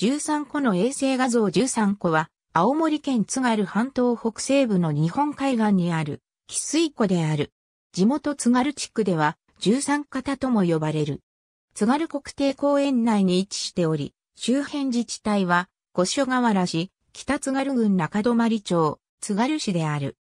13個の衛星画像13個は、青森県津軽半島北西部の日本海岸にある、汽水湖である。地元津軽地区では、13型とも呼ばれる。津軽国定公園内に位置しており、周辺自治体は、五所川原市、北津軽郡中泊町、津軽市である。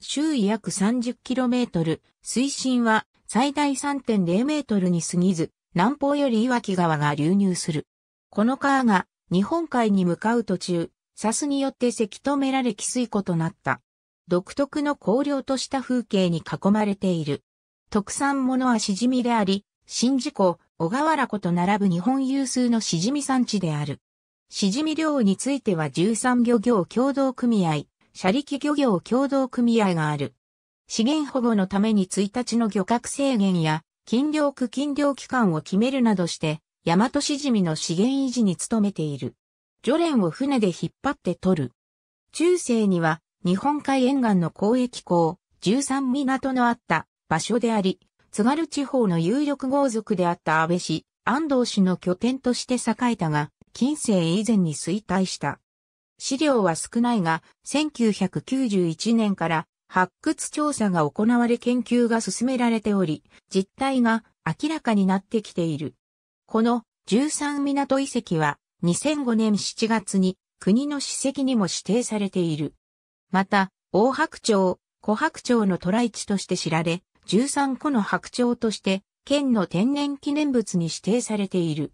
周囲約 30km、水深は最大3.0メートルに過ぎず、南方より岩木川が流入する。この川が日本海に向かう途中、サスによってせき止められ汽水湖となった。独特の荒涼とした風景に囲まれている。特産物はしじみであり、新事湖、小河原湖と並ぶ日本有数のしじみ産地である。しじみ漁については13漁業協同組合、斜力漁業協同組合がある。資源保護のために1日の漁獲制限や、禁漁区禁漁期間を決めるなどして、大和しじみの資源維持に努めている。ジョレンを船で引っ張って取る。中世には日本海沿岸の交易港、13港のあった場所であり、津軽地方の有力豪族であった安倍氏、安藤氏の拠点として栄えたが、近世以前に衰退した。資料は少ないが、1991年から発掘調査が行われ研究が進められており、実態が明らかになってきている。この13港遺跡は2005年7月に国の史跡にも指定されている。また、大白鳥、小白鳥の虎来地として知られ、13個の白鳥として県の天然記念物に指定されている。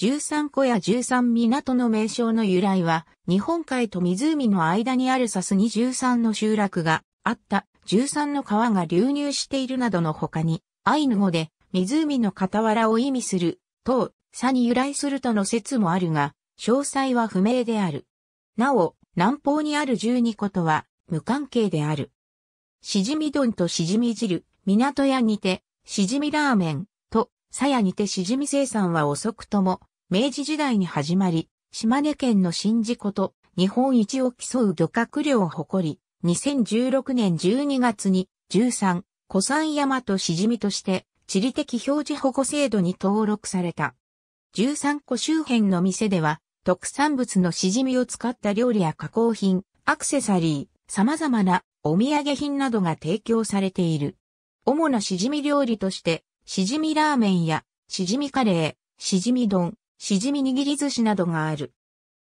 13個や13港の名称の由来は、日本海と湖の間にあるサスに13の集落があった13の川が流入しているなどの他に、アイヌ語で湖の傍らを意味する等、差に由来するとの説もあるが、詳細は不明である。なお、南方にある十二個とは無関係である。しじみ丼としじみ汁、港屋にて、しじみラーメンと、さやにてしじみ生産は遅くとも、明治時代に始まり、島根県の新道湖と日本一を競う漁獲量を誇り、2016年12月に13、古山山としじみとして地理的表示保護制度に登録された。13個周辺の店では、特産物のしじみを使った料理や加工品、アクセサリー、様々なお土産品などが提供されている。主なしじみ料理として、しじみラーメンや、しじみカレー、しじみ丼、しじみ握り寿司などがある。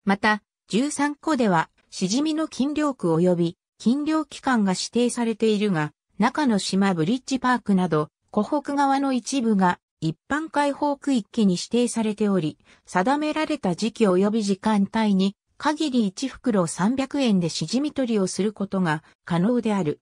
また、13個では、しじみの禁漁区及び禁漁期間が指定されているが、中の島ブリッジパークなど、湖北側の一部が一般開放区域に指定されており、定められた時期及び時間帯に限り1袋300円でしじみ取りをすることが可能である。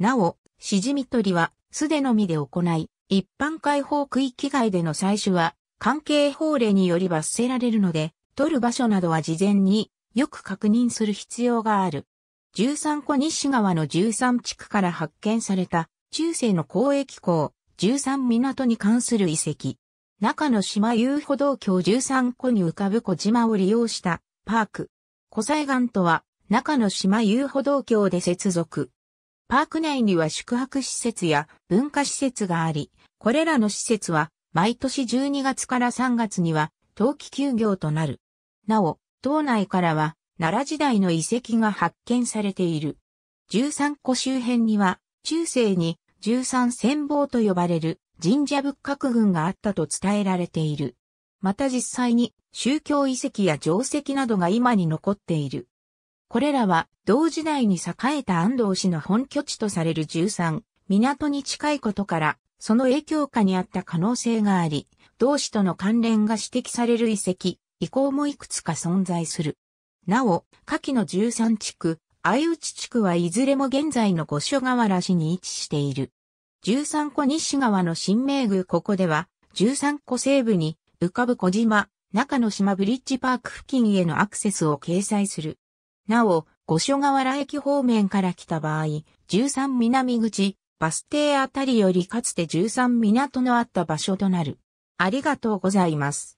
なお、しじみ取りは素手のみで行い、一般開放区域外での採取は関係法令により罰せられるので、取る場所などは事前によく確認する必要がある。13個西側の13地区から発見された中世の交易港、13港に関する遺跡。中の島遊歩道橋13個に浮かぶ小島を利用したパーク。小西岸とは中の島遊歩道橋で接続。パーク内には宿泊施設や文化施設があり、これらの施設は毎年12月から3月には冬季休業となる。なお、島内からは奈良時代の遺跡が発見されている。13個周辺には中世に13戦法と呼ばれる神社仏閣群があったと伝えられている。また実際に宗教遺跡や定石などが今に残っている。これらは同時代に栄えた安藤氏の本拠地とされる13港に近いことからその影響下にあった可能性があり、同氏との関連が指摘される遺跡、遺構もいくつか存在する。なお、下記の13地区、相内地区はいずれも現在の五所川原市に位置している。13個西側の新名宮ここでは、13個西部に浮かぶ小島、中の島ブリッジパーク付近へのアクセスを掲載する。なお、五所川原駅方面から来た場合、13南口、バス停あたりよりかつて13港のあった場所となる。ありがとうございます。